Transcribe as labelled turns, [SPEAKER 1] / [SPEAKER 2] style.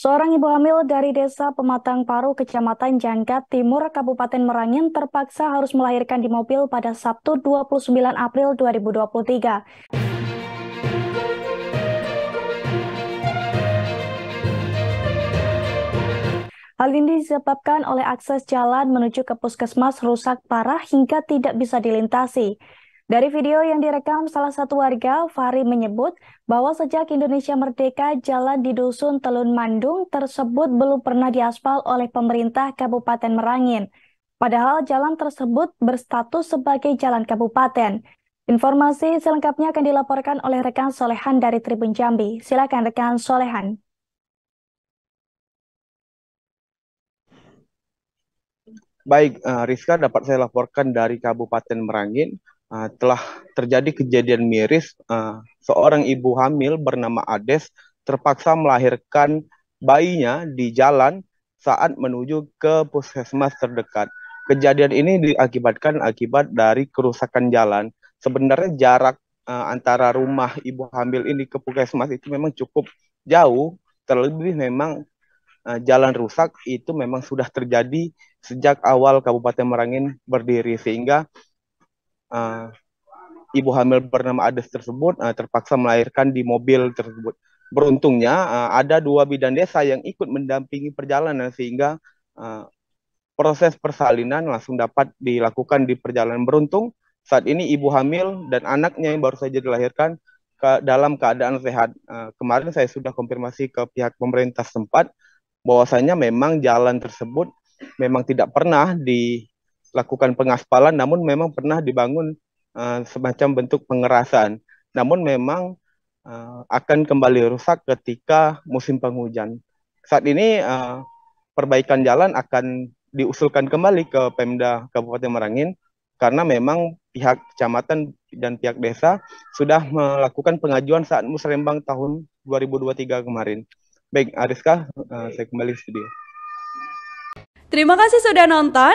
[SPEAKER 1] Seorang ibu hamil dari desa Pematang Paru, Kecamatan Jangkat Timur, Kabupaten Merangin terpaksa harus melahirkan di mobil pada Sabtu 29 April 2023. Hal ini disebabkan oleh akses jalan menuju ke puskesmas rusak parah hingga tidak bisa dilintasi. Dari video yang direkam salah satu warga, Fahri menyebut bahwa sejak Indonesia merdeka, jalan di Dusun Telun Mandung tersebut belum pernah diaspal oleh pemerintah Kabupaten Merangin. Padahal jalan tersebut berstatus sebagai jalan kabupaten. Informasi selengkapnya akan dilaporkan oleh rekan Solehan dari Tribun Jambi. Silakan rekan Solehan.
[SPEAKER 2] Baik, eh, Rizka dapat saya laporkan dari Kabupaten Merangin Ah, telah terjadi kejadian miris uh, seorang ibu hamil bernama Ades terpaksa melahirkan bayinya di jalan saat menuju ke puskesmas terdekat. Kejadian ini diakibatkan akibat dari kerusakan jalan. Sebenarnya jarak uh, antara rumah ibu hamil ini ke puskesmas itu memang cukup jauh, terlebih memang jalan rusak itu memang sudah terjadi sejak awal Kabupaten Merangin berdiri sehingga uh, ibu hamil bernama Ades tersebut uh, terpaksa melahirkan di mobil tersebut. Beruntungnya uh, ada dua bidan desa yang ikut mendampingi perjalanan sehingga uh, proses persalinan langsung dapat dilakukan di perjalanan. Beruntung saat ini ibu hamil dan anaknya yang baru saja dilahirkan ke dalam keadaan sehat. Uh, kemarin saya sudah konfirmasi ke pihak pemerintah setempat bahwasanya memang jalan tersebut memang tidak pernah di lakukan pengaspalan namun memang pernah dibangun uh, semacam bentuk pengerasan namun memang uh, akan kembali rusak ketika musim penghujan saat ini uh, perbaikan jalan akan diusulkan kembali ke Pemda Kabupaten Merangin karena memang pihak kecamatan dan pihak desa sudah melakukan pengajuan saat musrembang tahun 2023 kemarin. Baik, Ariska, uh, saya kembali ke studio.
[SPEAKER 1] Terima kasih sudah nonton.